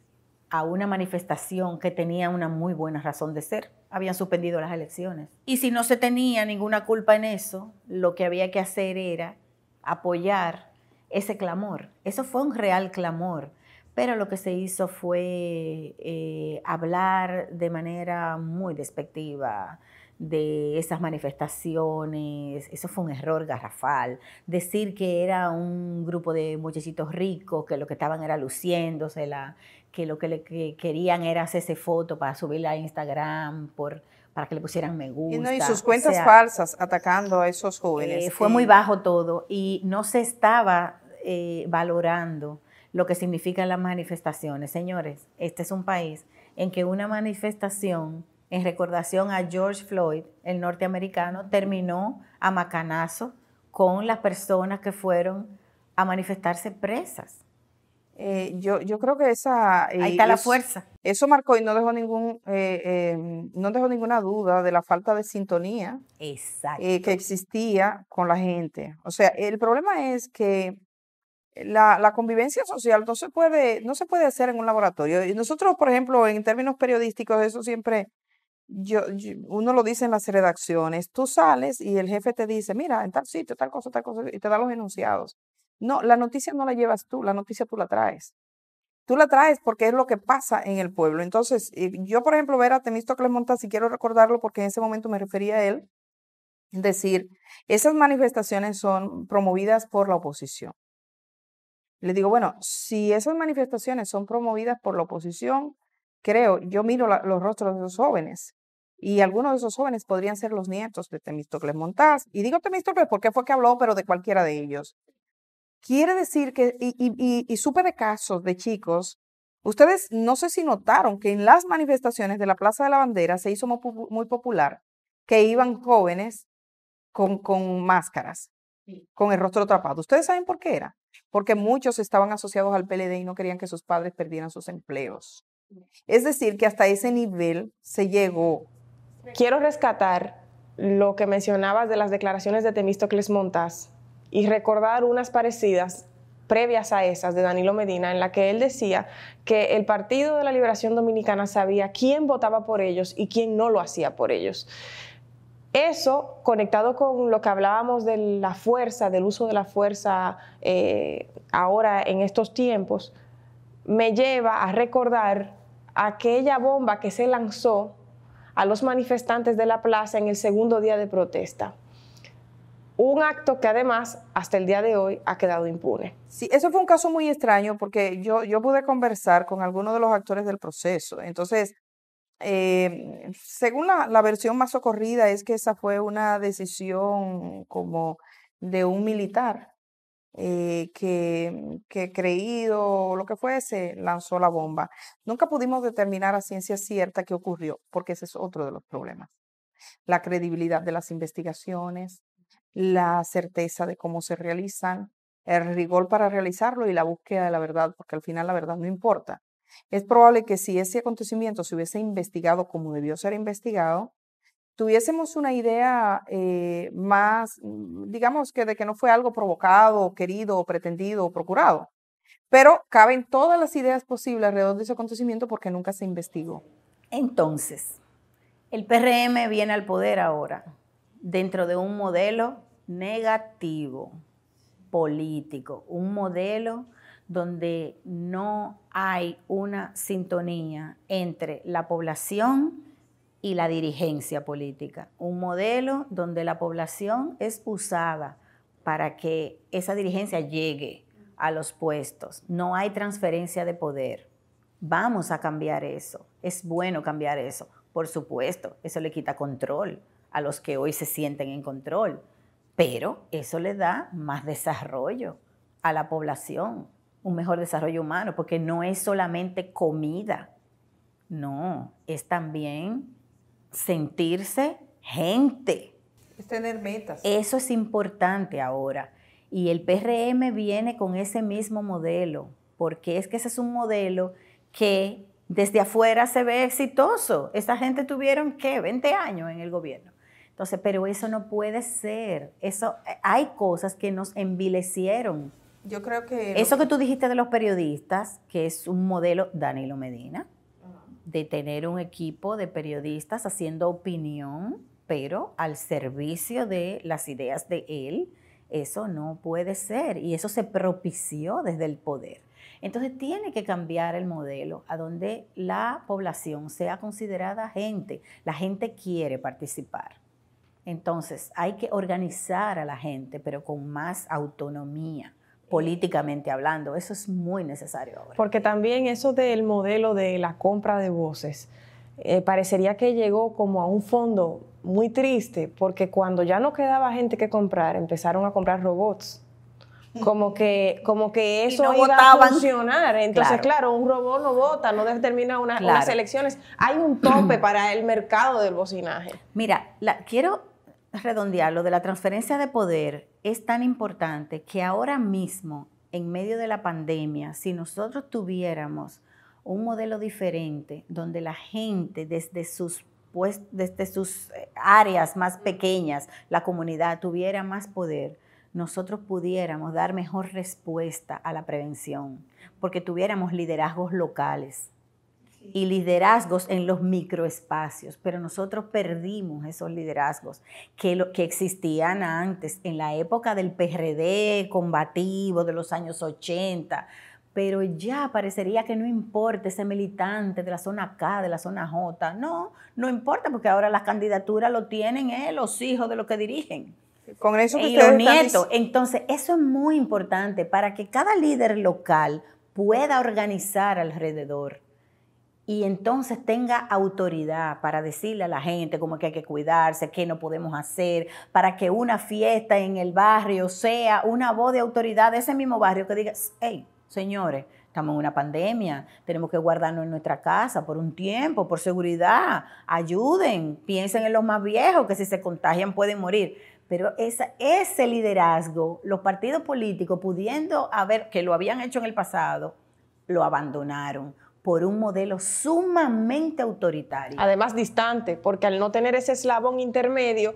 Speaker 3: a una manifestación que tenía una muy buena razón de ser. Habían suspendido las elecciones. Y si no se tenía ninguna culpa en eso, lo que había que hacer era apoyar ese clamor. Eso fue un real clamor, pero lo que se hizo fue eh, hablar de manera muy despectiva de esas manifestaciones, eso fue un error garrafal, decir que era un grupo de muchachitos ricos, que lo que estaban era luciéndosela, que lo que, que querían era hacerse foto para subirla a Instagram por para que le pusieran me gusta. Y, sus cuentas falsas
Speaker 2: atacando a esos jóvenes. Eh, fue muy bajo
Speaker 3: todo y no se estaba eh, valorando lo que significan las manifestaciones. Señores, este es un país en que una manifestación en recordación a George Floyd, el norteamericano, terminó a macanazo con las personas que fueron a manifestarse presas.
Speaker 2: Eh, yo, yo creo que esa... Eh, Ahí está la fuerza. Eso marcó y no dejó, ningún, eh, no dejó ninguna duda de la falta de sintonía
Speaker 3: Exacto.
Speaker 2: que existía con la gente. O sea, el problema es que la, convivencia social no se, puede, no se puede hacer en un laboratorio. Y nosotros, por ejemplo, en términos periodísticos, eso siempre, yo, uno lo dice en las redacciones, tú sales y el jefe te dice, mira, en tal sitio, tal cosa, tal cosa, y te da los enunciados. No, la noticia no la llevas tú, la noticia tú la traes. Tú la traes porque es lo que pasa en el pueblo. Entonces, eh, yo, por ejemplo, ver a Temístocles Montás, y quiero recordarlo porque en ese momento me refería a él, decir, esas manifestaciones son promovidas por la oposición. Le digo, bueno, si esas manifestaciones son promovidas por la oposición, creo, yo miro los rostros de esos jóvenes y algunos de esos jóvenes podrían ser los nietos de Temístocles Montaz. Y digo Temístocles porque fue que habló, pero de cualquiera de ellos. Quiere decir que, y, supe de casos de chicos, ustedes no sé si notaron que en las manifestaciones de la Plaza de la Bandera se hizo muy popular que iban jóvenes con, máscaras, con el rostro atrapado. ¿Ustedes saben por qué era? Porque muchos estaban asociados al PLD y no querían que sus padres perdieran sus empleos.
Speaker 1: Es decir, que hasta ese nivel se llegó. Quiero rescatar lo que mencionabas de las declaraciones de Temístocles Montas y recordar unas parecidas previas a esas de Danilo Medina, en la que él decía que el Partido de la Liberación Dominicana sabía quién votaba por ellos y quién no lo hacía por ellos. Eso, conectado con lo que hablábamos de la fuerza, del uso de la fuerza eh, ahora en estos tiempos, me lleva a recordar aquella bomba que se lanzó a los manifestantes de la plaza en el segundo día de protesta un acto que además hasta el día de hoy ha quedado
Speaker 2: impune. Sí, eso fue un caso muy extraño porque yo, yo pude conversar con algunos de los actores del proceso. Entonces, em, según la, versión más socorrida es que esa fue una decisión como de un militar eh, que, que creído lo que fuese lanzó la bomba. Nunca pudimos determinar a ciencia cierta qué ocurrió, porque ese es otro de los problemas. La credibilidad de las investigaciones, la certeza de cómo se realizan, el rigor para realizarlo y la búsqueda de la verdad, porque al final la verdad no importa. Es probable que si ese acontecimiento se hubiese investigado como debió ser investigado, tuviésemos una idea eh, más, mm, digamos que de que no fue algo provocado, querido, pretendido, o procurado. Pero caben todas las ideas posibles alrededor de ese acontecimiento porque nunca
Speaker 3: se investigó. Entonces, el PRM viene al poder ahora dentro de un modelo negativo, político, un modelo donde no hay una sintonía entre la población y la dirigencia política, un modelo donde la población es usada para que esa dirigencia llegue a los puestos, no hay transferencia de poder. Vamos a cambiar eso, es bueno cambiar eso, por supuesto, eso le quita control, a los que hoy se sienten en control, pero eso le da más desarrollo a la población, un mejor desarrollo humano, porque no es solamente comida, no, es también sentirse gente. Es tener metas. Eso es importante ahora. Y el PRM viene con ese mismo modelo, porque es que ese es un modelo que desde afuera se ve exitoso. Esa gente tuvieron, ¿qué? 20 años en el gobierno pero eso no puede ser. Eso, eh, hay cosas que nos envilecieron.
Speaker 2: Yo creo que... Eso que tú
Speaker 3: dijiste de los periodistas, que es un modelo, Danilo Medina, de tener un equipo de periodistas haciendo opinión, pero al servicio de las ideas de él, eso no puede ser. Y eso se propició desde el poder. Entonces tiene que cambiar el modelo a donde la población sea considerada gente. La gente quiere participar. Entonces, hay que organizar a la gente, pero con más autonomía políticamente hablando. Eso es muy necesario ahora.
Speaker 1: Porque también eso del modelo de la compra de voces, eh, parecería que llegó como a un fondo muy triste, porque cuando ya no quedaba gente que comprar, empezaron a comprar robots. Como que,
Speaker 3: como que eso no iba a funcionar. Entonces, claro.
Speaker 1: un robot no vota, no determina una, unas elecciones. Hay un tope para el mercado del bocinaje.
Speaker 3: Mira, la, quiero Redondear Lo de la transferencia de poder es tan importante que ahora mismo, en medio de la pandemia, si nosotros tuviéramos un modelo diferente donde la gente desde sus pues, desde sus eh, áreas más pequeñas, la comunidad tuviera más poder, nosotros pudiéramos dar mejor respuesta a la prevención, porque tuviéramos liderazgos locales y liderazgos en los microespacios, pero nosotros perdimos esos liderazgos que, existían antes, en la época del PRD combativo de los años 80, pero ya parecería que no importa ese militante de la zona K, de la zona J, no, no importa porque ahora las candidaturas lo tienen los hijos de los que dirigen. Con eso y Entonces, eso es muy importante para que cada líder local pueda organizar alrededor y entonces tenga autoridad para decirle a la gente cómo que hay que cuidarse, qué no podemos hacer, para que una fiesta en el barrio sea una voz de autoridad de ese mismo barrio que diga, hey, señores, estamos en una pandemia, tenemos que guardarnos en nuestra casa por un tiempo, por seguridad, ayuden, piensen en los más viejos que si se contagian pueden morir. Pero ese liderazgo, los partidos políticos pudiendo haber, que lo habían hecho en el pasado, lo abandonaron por un modelo sumamente autoritario. Además distante, porque al no tener ese eslabón intermedio,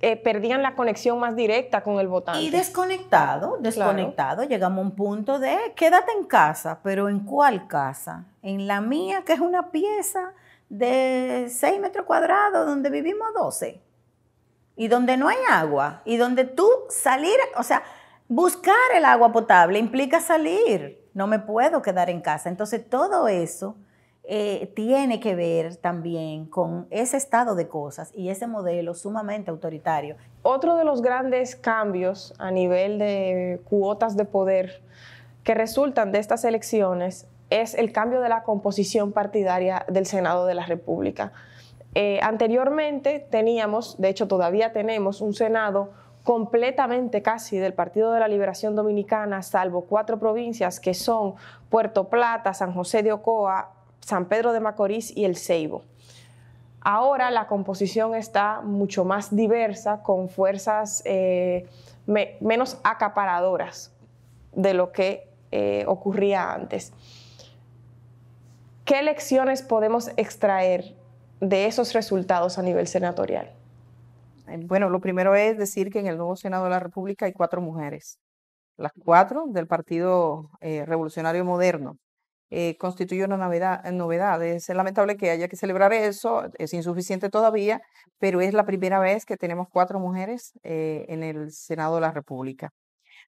Speaker 1: eh, perdían la conexión más directa con el votante. Y
Speaker 3: desconectado, desconectado, llegamos a un punto de eh, quédate en casa, pero ¿en cuál casa? En la mía, que es una pieza de 6 metros cuadrados, donde vivimos 12, y donde no hay agua, y donde tú salir, o sea, buscar el agua potable implica salir no me puedo quedar en casa. Entonces todo eso eh, tiene que ver también con ese estado de cosas y ese modelo sumamente autoritario. Otro de los grandes cambios a nivel de cuotas de poder
Speaker 1: que resultan de estas elecciones es el cambio de la composición partidaria del Senado de la República. Eh, anteriormente teníamos, de hecho todavía tenemos, un Senado completamente casi del Partido de la Liberación Dominicana, salvo cuatro provincias que son Puerto Plata, San José de Ocoa, San Pedro de Macorís y El Ceibo. Ahora la composición está mucho más diversa, con fuerzas eh, menos acaparadoras de lo que eh, ocurría antes. ¿Qué lecciones podemos extraer de esos resultados a nivel senatorial? Eh,
Speaker 2: bueno, lo primero es decir que en el nuevo Senado de la República hay cuatro mujeres, las cuatro del Partido eh, Revolucionario Moderno. Eh, constituye una novedad, novedad, Es lamentable que haya que celebrar eso, es insuficiente todavía, pero es la primera vez que tenemos cuatro mujeres en el Senado de la República.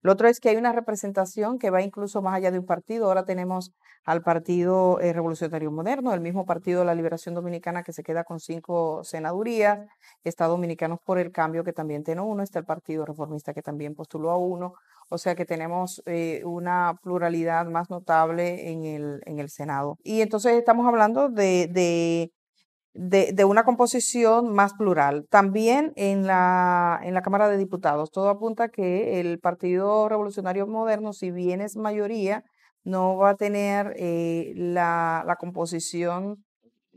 Speaker 2: Lo otro es que hay una representación que va incluso más allá de un partido. Ahora tenemos al Partido eh, Revolucionario Moderno, el mismo Partido de la Liberación Dominicana que se queda con cinco senadurías, está Dominicanos por el Cambio que también tiene uno, está el Partido Reformista que también postuló a uno. O sea que tenemos eh, una pluralidad más notable en el, en el Senado. Y entonces estamos hablando de de, de, una composición más plural. También en la, en la Cámara de Diputados, todo apunta que el Partido Revolucionario Moderno, si bien es mayoría, no va a tener eh, la, la, composición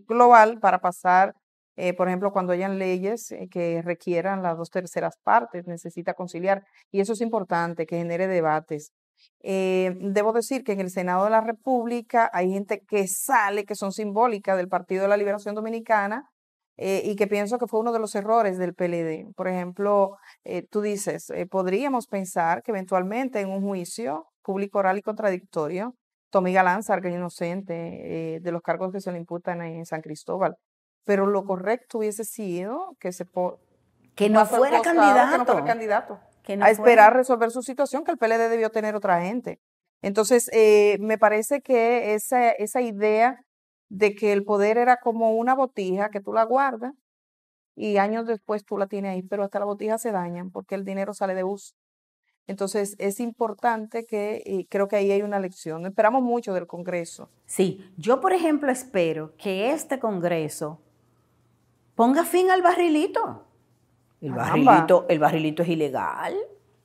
Speaker 2: global para pasar, eh, por ejemplo, cuando hayan leyes eh, que requieran las dos terceras partes, necesita conciliar. Y eso es importante, que genere debates. Eh, debo decir que en el Senado de la República hay gente que sale, que son simbólicas del Partido de la Liberación Dominicana, eh, y que pienso que fue uno de los errores del PLD. Por ejemplo, eh, tú dices, podríamos pensar que eventualmente en un juicio público oral y contradictorio, Tommy Galán salga inocente de los cargos que se le imputan en San Cristóbal. Pero lo correcto hubiese sido que se... Que no fuera candidato a esperar resolver su situación, que el PLD debió tener otra gente. Entonces, eh, me parece que esa, esa idea de que el poder era como una botija que tú la guardas y años después tú la tienes ahí, pero hasta la botija se dañan porque el dinero sale de uso. Entonces es importante que,
Speaker 3: creo que ahí hay una lección, esperamos mucho del Congreso. Sí, yo por ejemplo espero que este Congreso ponga fin al barrilito. El barrilito, el barrilito es ilegal.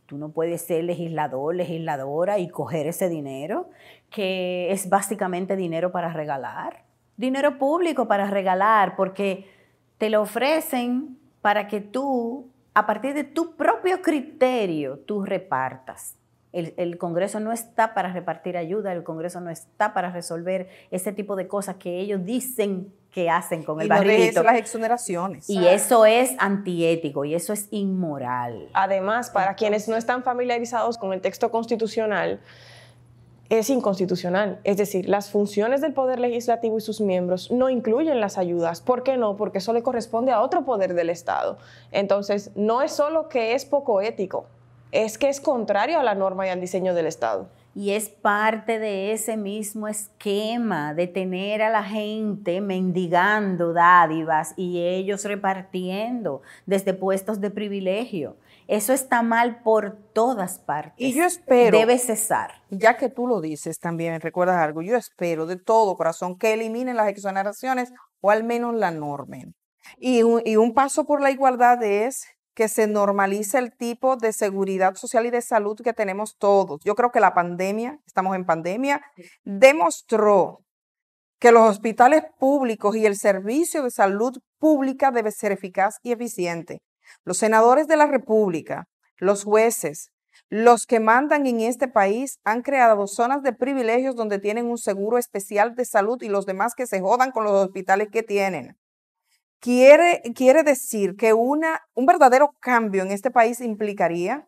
Speaker 3: Tú no puedes ser legislador, legisladora y coger ese dinero, que es básicamente dinero para regalar. Dinero público para regalar, porque te lo ofrecen para que tú, a partir de tu propio criterio, tú repartas. El, Congreso no está para repartir ayuda, el Congreso no está para resolver ese tipo de cosas que ellos dicen que hacen con el no barrilito. las exoneraciones. Y eso es antiético y eso es
Speaker 1: inmoral. Además, para quienes no están familiarizados con el texto constitucional, es inconstitucional. Es decir, las funciones del Poder Legislativo y sus miembros no incluyen las ayudas. ¿Por qué no? Porque eso le corresponde a otro poder del Estado. Entonces, no es solo que es poco ético, es que es contrario a la norma y al diseño del Estado.
Speaker 3: Y es parte de ese mismo esquema de tener a la gente mendigando dádivas y ellos repartiendo desde puestos de privilegio. Eso está mal por todas partes. Y yo espero. Debe cesar.
Speaker 2: Ya que tú lo dices también, recuerdas algo, yo espero de todo corazón que eliminen las exoneraciones o al menos la normen. Y un, y un paso por la igualdad es que se normalice el tipo de seguridad social y de salud que tenemos todos. Yo creo que la pandemia, estamos en pandemia, demostró que los hospitales públicos y el servicio de salud pública debe ser eficaz y eficiente. Los senadores de la República, los jueces, los que mandan en este país han creado zonas de privilegios donde tienen un seguro especial de salud y los demás que se jodan con los hospitales que tienen. Quiere, decir que un verdadero cambio en este país implicaría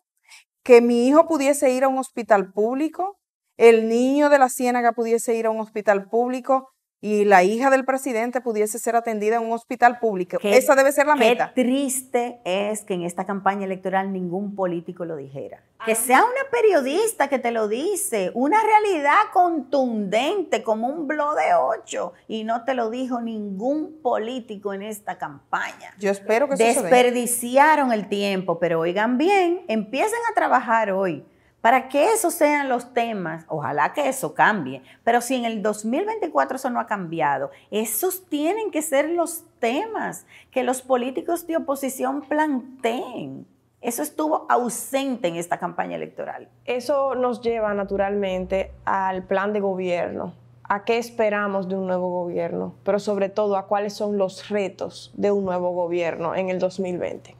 Speaker 2: que mi hijo pudiese ir a un hospital público, el niño de la ciénaga pudiese ir a un hospital público, y la hija del presidente pudiese ser atendida en un hospital público. Esa debe ser la meta. Qué
Speaker 3: triste es que en esta campaña electoral ningún político lo dijera. que sea una periodista que te lo dice, una realidad contundente como un blog de ocho y no te lo dijo ningún político en esta campaña. Yo espero que Desperdiciaron Desperdiciaron el tiempo, pero oigan bien, empiecen a trabajar hoy. Para que esos sean los temas, ojalá que eso cambie, pero si en el 2024 eso no ha cambiado, esos tienen que ser los temas que los políticos de oposición planteen. Eso estuvo ausente en esta campaña electoral.
Speaker 1: Eso nos lleva naturalmente al plan de gobierno, a qué esperamos de un nuevo gobierno, pero sobre todo a cuáles son los retos de un nuevo gobierno en el 2020.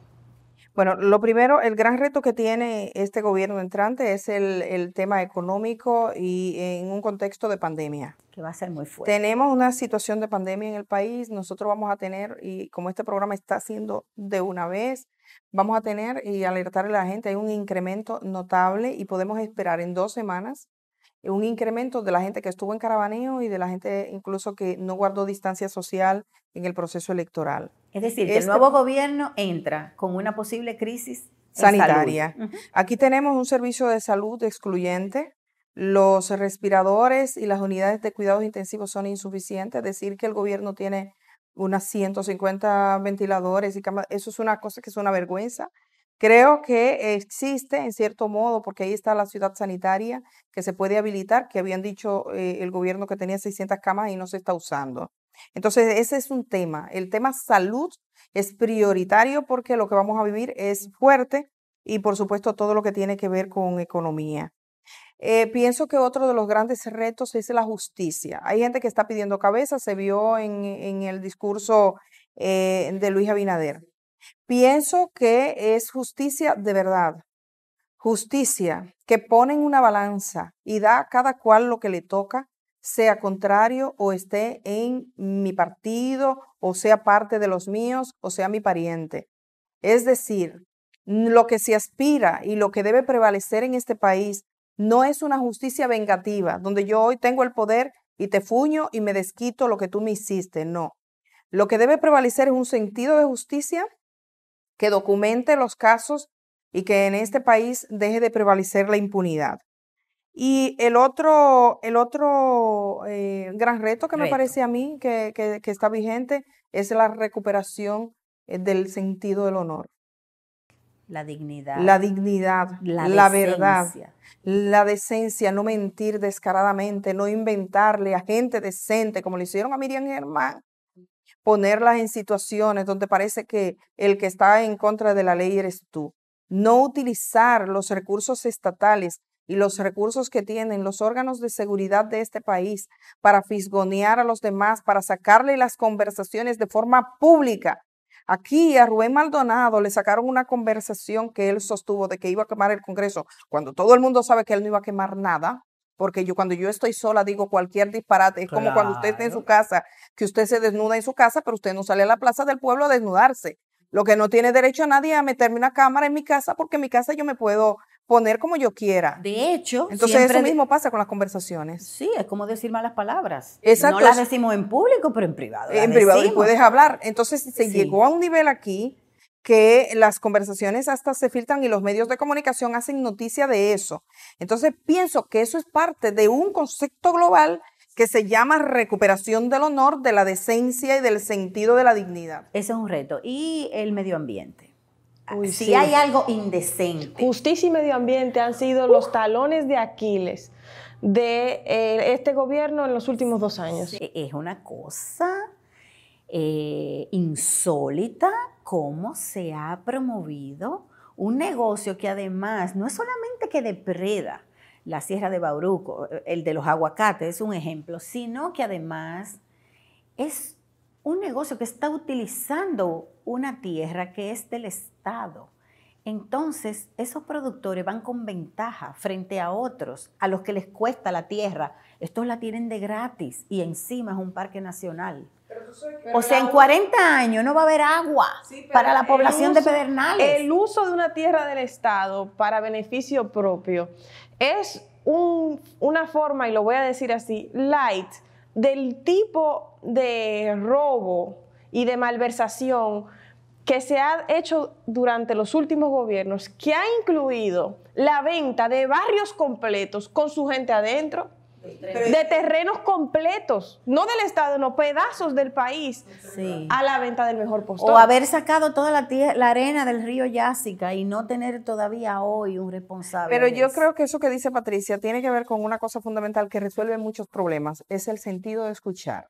Speaker 2: Bueno, lo primero, el gran reto que tiene este gobierno entrante es el, tema económico y en un contexto de pandemia. Que va a ser muy fuerte. Tenemos una situación de pandemia en el país, nosotros vamos a tener, y como este programa está haciendo de una vez, vamos a tener y alertar a la gente, hay un incremento notable y podemos esperar en dos semanas eh, un incremento de la gente que estuvo en caravaneo y de la gente incluso que no guardó distancia social en el proceso electoral. Es decir, el este nuevo gobierno entra con una posible crisis sanitaria. Aquí tenemos un servicio de salud excluyente. Los respiradores y las unidades de cuidados intensivos son insuficientes. Decir que el gobierno tiene unas 150 ventiladores y camas, eso es una cosa que es una vergüenza. Creo que existe, en cierto modo, porque ahí está la ciudad sanitaria que se puede habilitar, que habían dicho eh, el gobierno que tenía 600 camas y no se está usando. Entonces, ese es un tema. El tema salud es prioritario porque lo que vamos a vivir es fuerte y, por supuesto, todo lo que tiene que ver con economía. Eh, pienso que otro de los grandes retos es la justicia. Hay gente que está pidiendo cabeza, se vio en, en el discurso eh, de Luis Abinader. Pienso que es justicia de verdad, justicia que pone en una balanza y da a cada cual lo que le toca sea contrario o esté en mi partido o sea parte de los míos o sea mi pariente. Es decir, lo que se aspira y lo que debe prevalecer en este país no es una justicia vengativa, donde yo hoy tengo el poder y te fuño y me desquito lo que tú me hiciste, no. Lo que debe prevalecer es un sentido de justicia que documente los casos y que en este país deje de prevalecer la impunidad. Y el otro, el otro eh, gran reto que me parece a mí que, está vigente es la recuperación eh, del sentido del honor.
Speaker 3: La dignidad. La
Speaker 2: dignidad,
Speaker 3: la, la verdad,
Speaker 2: la decencia, no mentir descaradamente, no inventarle a gente decente, como le hicieron a Miriam Germán, ponerlas en situaciones donde parece que el que está en contra de la ley eres tú. No utilizar los recursos estatales y los recursos que tienen los órganos de seguridad de este país para fisgonear a los demás, para sacarle las conversaciones de forma pública. Aquí a Rubén Maldonado le sacaron una conversación que él sostuvo de que iba a quemar el Congreso, cuando todo el mundo sabe que él no iba a quemar nada, porque yo cuando yo estoy sola digo cualquier disparate, es como cuando usted está en su casa, que usted se desnuda en su casa, pero usted no sale a la plaza del pueblo a desnudarse. Lo que no tiene derecho a nadie a meterme una cámara en mi casa, porque en mi casa yo me puedo poner como yo quiera. De hecho, entonces eso mismo
Speaker 3: pasa con las conversaciones. Sí, es como decir malas palabras. Exacto. No las decimos en público, pero en privado. En privado y puedes hablar.
Speaker 2: Entonces se llegó a un nivel aquí que las conversaciones hasta se filtran y los medios de comunicación hacen noticia de eso. Entonces pienso que eso es parte de un concepto global que se llama recuperación del honor, de la decencia
Speaker 1: y del sentido de la dignidad. Ese es un reto. Y el medio ambiente si hay algo indecente. Justicia y medio ambiente han sido los uh. talones de Aquiles
Speaker 3: de eh, este gobierno en los últimos dos años. Es una cosa eh, insólita cómo se ha promovido un negocio que además no es solamente que depreda la Sierra de Bauruco, eh, el de los aguacates es un ejemplo, sino que además es un negocio que está utilizando una tierra que es del Estado. Entonces, esos productores van con ventaja frente a otros, a los que les cuesta la tierra. Estos la tienen de gratis y encima es un parque nacional. o sea, en 40 años no va a haber agua para la población de Pedernales. El uso
Speaker 1: de una tierra del Estado para beneficio propio es una forma, y lo voy a decir así, light del tipo de robo y de malversación que se ha hecho durante los últimos gobiernos, que ha incluido la venta de barrios completos con su gente adentro,
Speaker 3: de
Speaker 1: terrenos completos, no del Estado, no pedazos del país, a la venta del mejor postor. O haber
Speaker 3: sacado toda la, la arena del río Yásica y no tener todavía hoy un responsable. Pero yo creo que eso que dice Patricia tiene que ver con una
Speaker 2: cosa fundamental que resuelve muchos problemas, es el sentido de escuchar.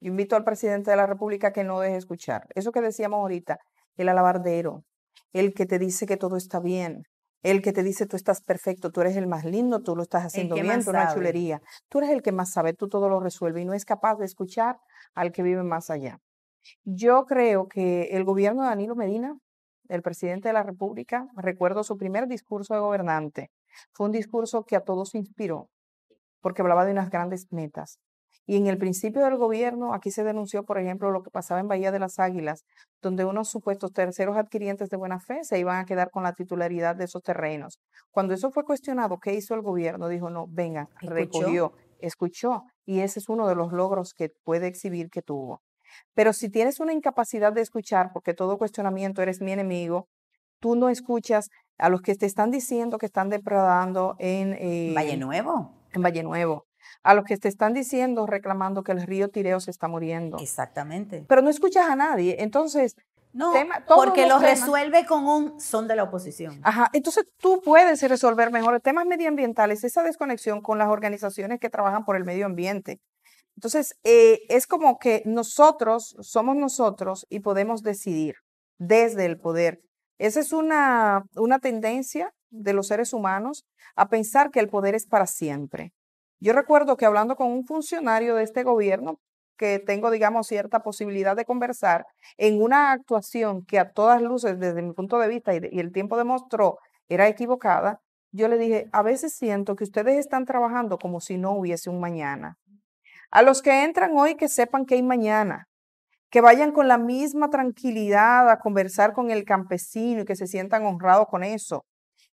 Speaker 2: Yo invito al presidente de la República que no deje escuchar. Eso que decíamos ahorita, el alabardero, el que te dice que todo está bien, el que te dice tú estás perfecto, tú eres el más lindo, tú lo estás haciendo bien, tú una chulería. Tú eres el que más sabe, tú todo lo resuelves y no es capaz de escuchar al que vive más allá. Yo creo que el gobierno de Danilo Medina, el presidente de la República, recuerdo su primer discurso de gobernante. Fue un discurso que a todos inspiró, porque hablaba de unas grandes metas. Y en el principio del gobierno, aquí se denunció, por ejemplo, lo que pasaba en Bahía de las Águilas, donde unos supuestos terceros adquirientes de buena fe se iban a quedar con la titularidad de esos terrenos. Cuando eso fue cuestionado, ¿qué hizo el gobierno? Dijo, no, venga, recogió, escuchó. Y ese es uno de los logros que puede exhibir que tuvo. Pero si tienes una incapacidad de escuchar, porque todo cuestionamiento eres mi enemigo, tú no escuchas a los que te están diciendo que están depredando en... Valle eh, En Valle Nuevo a los que te están diciendo, reclamando que el río Tireo se está muriendo. Exactamente. Pero no escuchas a nadie. Entonces, no, porque lo resuelve con un son de la oposición. Ajá, entonces tú puedes resolver mejor temas medioambientales, esa desconexión con las organizaciones que trabajan por el medio ambiente. Entonces, eh, es como que nosotros somos nosotros y podemos decidir desde el poder. Esa es una, una tendencia de los seres humanos a pensar que el poder es para siempre. Yo recuerdo que hablando con un funcionario de este gobierno, que tengo, digamos, cierta posibilidad de conversar, en una actuación que a todas luces, desde mi punto de vista y, el tiempo demostró, era equivocada, yo le dije, a veces siento que ustedes están trabajando como si no hubiese un mañana. A los que entran hoy, que sepan que hay mañana, que vayan con la misma tranquilidad a conversar con el campesino y que se sientan honrados con eso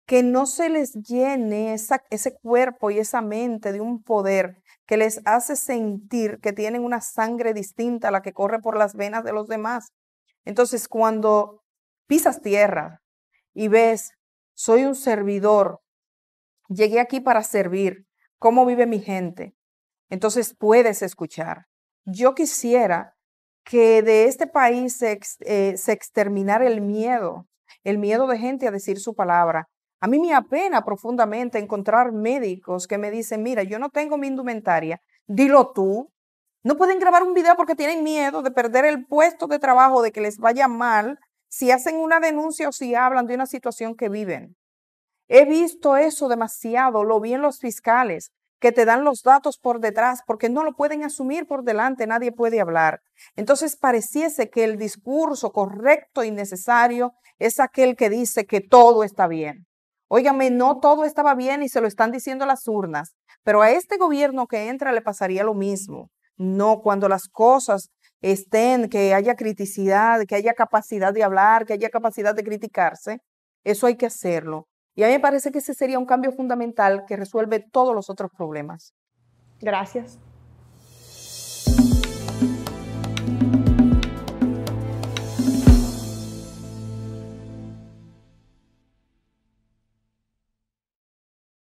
Speaker 2: que no se les llene ese cuerpo y esa mente de un poder que les hace sentir que tienen una sangre distinta a la que corre por las venas de los demás. Entonces, cuando pisas tierra y ves, soy un servidor, llegué aquí para servir, ¿cómo vive mi gente? Entonces puedes escuchar. Yo quisiera que de este país se, eh, se exterminara el miedo, el miedo de gente a decir su palabra, a mí me apena profundamente encontrar médicos que me dicen, mira, yo no tengo mi indumentaria, dilo tú. No pueden grabar un video porque tienen miedo de perder el puesto de trabajo, de que les vaya mal, si hacen una denuncia o si hablan de una situación que viven. He visto eso demasiado, lo vi en los fiscales, que te dan los datos por detrás porque no lo pueden asumir por delante, nadie puede hablar. Entonces pareciese que el discurso correcto y necesario es aquel que dice que todo está bien. Óigame, no todo estaba bien y se lo están diciendo las urnas, pero a este gobierno que entra le pasaría lo mismo. No, cuando las cosas estén, que haya criticidad, que haya capacidad de hablar, que haya capacidad de criticarse, eso hay que hacerlo. Y a mí me parece que ese sería un cambio fundamental que resuelve todos los otros problemas. Gracias.